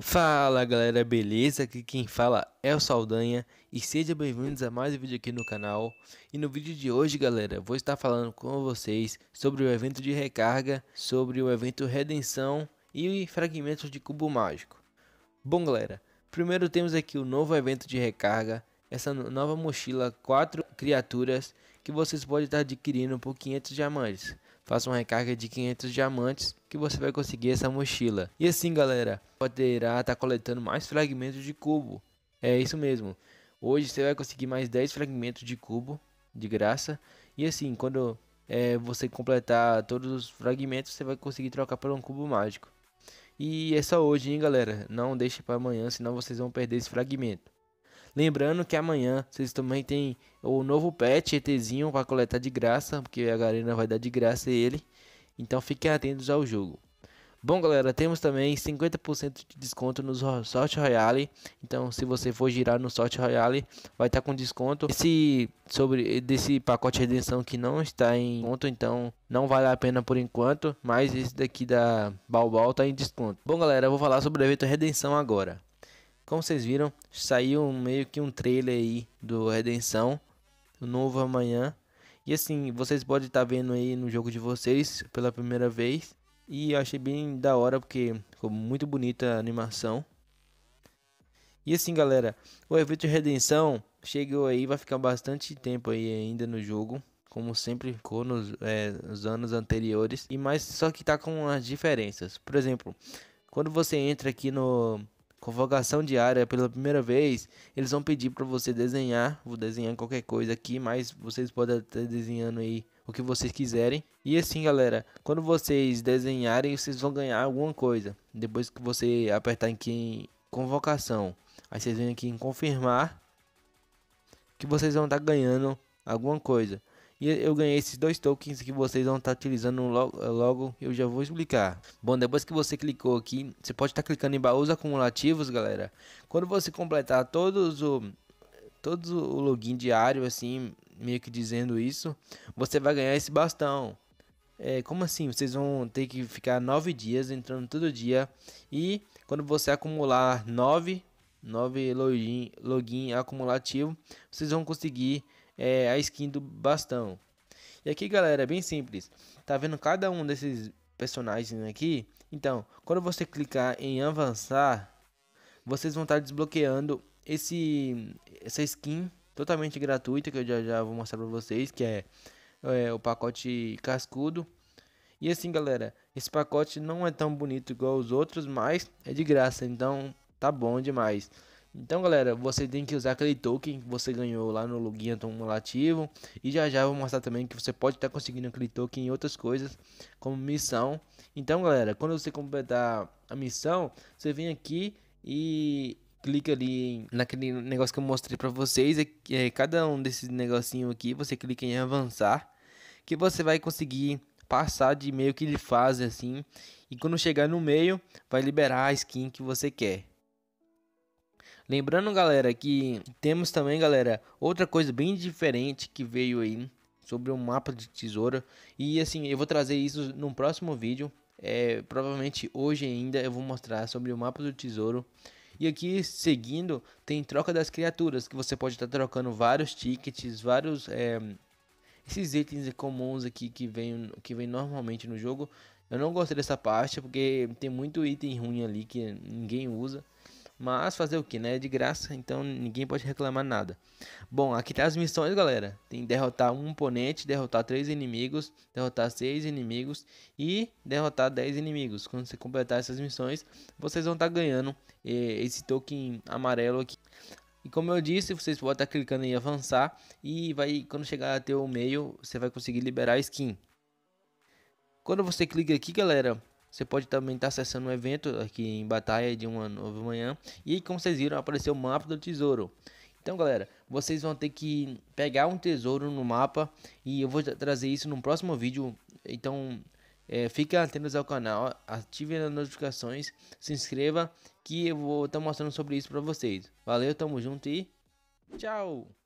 Fala galera, beleza? Aqui quem fala é o Saldanha e sejam bem-vindos a mais um vídeo aqui no canal. E no vídeo de hoje, galera, vou estar falando com vocês sobre o evento de recarga, sobre o evento Redenção e fragmentos de cubo mágico. Bom, galera, primeiro temos aqui o novo evento de recarga, essa nova mochila, quatro criaturas que vocês podem estar adquirindo por 500 diamantes faça uma recarga de 500 diamantes que você vai conseguir essa mochila. E assim, galera, poderá estar tá coletando mais fragmentos de cubo. É isso mesmo. Hoje você vai conseguir mais 10 fragmentos de cubo de graça. E assim, quando é, você completar todos os fragmentos, você vai conseguir trocar por um cubo mágico. E é só hoje, hein, galera. Não deixe para amanhã, senão vocês vão perder esse fragmento. Lembrando que amanhã vocês também tem o novo pet ETzinho para coletar de graça, porque a galera vai dar de graça ele. Então fiquem atentos ao jogo. Bom, galera, temos também 50% de desconto no Sorte Royale. Então, se você for girar no Sorte Royale, vai estar tá com desconto. Esse sobre desse pacote de redenção que não está em conto, então não vale a pena por enquanto, mas esse daqui da Balbal está em desconto. Bom, galera, eu vou falar sobre o evento redenção agora. Como vocês viram, saiu meio que um trailer aí do Redenção, o novo amanhã. E assim, vocês podem estar vendo aí no jogo de vocês pela primeira vez. E eu achei bem da hora porque ficou muito bonita a animação. E assim, galera, o evento de Redenção chegou aí, vai ficar bastante tempo aí ainda no jogo, como sempre ficou nos, é, nos anos anteriores. E mais só que tá com as diferenças. Por exemplo, quando você entra aqui no convocação diária pela primeira vez, eles vão pedir para você desenhar, vou desenhar qualquer coisa aqui, mas vocês podem estar desenhando aí o que vocês quiserem. E assim, galera, quando vocês desenharem, vocês vão ganhar alguma coisa. Depois que você apertar aqui em convocação, aí vocês vêm aqui em confirmar que vocês vão estar tá ganhando alguma coisa. E eu ganhei esses dois tokens que vocês vão estar tá utilizando logo, logo, eu já vou explicar. Bom, depois que você clicou aqui, você pode estar tá clicando em baús acumulativos, galera. Quando você completar todos o todos o login diário assim, meio que dizendo isso, você vai ganhar esse bastão. É, como assim? Vocês vão ter que ficar nove dias entrando todo dia. E quando você acumular nove, nove login, login acumulativo, vocês vão conseguir é, a skin do bastão. E aqui, galera, é bem simples. Tá vendo cada um desses personagens aqui? Então, quando você clicar em avançar, vocês vão estar tá desbloqueando esse essa skin totalmente gratuita que eu já, já vou mostrar para vocês, que é, é o pacote cascudo. E assim, galera, esse pacote não é tão bonito igual os outros, mas é de graça, então tá bom demais. Então, galera, você tem que usar aquele token que você ganhou lá no login acumulativo. E já já eu vou mostrar também que você pode estar tá conseguindo aquele token em outras coisas, como missão. Então, galera, quando você completar a missão, você vem aqui e clica ali naquele negócio que eu mostrei para vocês. É, é, cada um desses negocinho aqui, você clica em avançar, que você vai conseguir passar de meio que ele faz assim. E quando chegar no meio, vai liberar a skin que você quer. Lembrando, galera, que temos também, galera, outra coisa bem diferente que veio aí sobre o um mapa de tesoura. E assim, eu vou trazer isso num próximo vídeo. É, provavelmente hoje ainda eu vou mostrar sobre o mapa do tesouro. E aqui seguindo tem troca das criaturas, que você pode estar tá trocando vários tickets, vários é, esses itens comuns aqui que vem, que vem normalmente no jogo. Eu não gostei dessa parte porque tem muito item ruim ali que ninguém usa. Mas fazer o que, né? É de graça, então ninguém pode reclamar nada. Bom, aqui tá as missões, galera. Tem derrotar um oponente, derrotar três inimigos, derrotar seis inimigos e derrotar dez inimigos. Quando você completar essas missões, vocês vão estar tá ganhando eh, esse token amarelo aqui. E como eu disse, vocês podem estar tá clicando em avançar e vai quando chegar até o meio, você vai conseguir liberar a skin. Quando você clica aqui, galera, você pode também estar acessando um evento aqui em Batalha de uma nova manhã. E aí, como vocês viram, apareceu o mapa do tesouro. Então, galera, vocês vão ter que pegar um tesouro no mapa. E eu vou trazer isso no próximo vídeo. Então, é, fica atentos ao canal, ative as notificações, se inscreva. Que eu vou estar mostrando sobre isso para vocês. Valeu, tamo junto e tchau!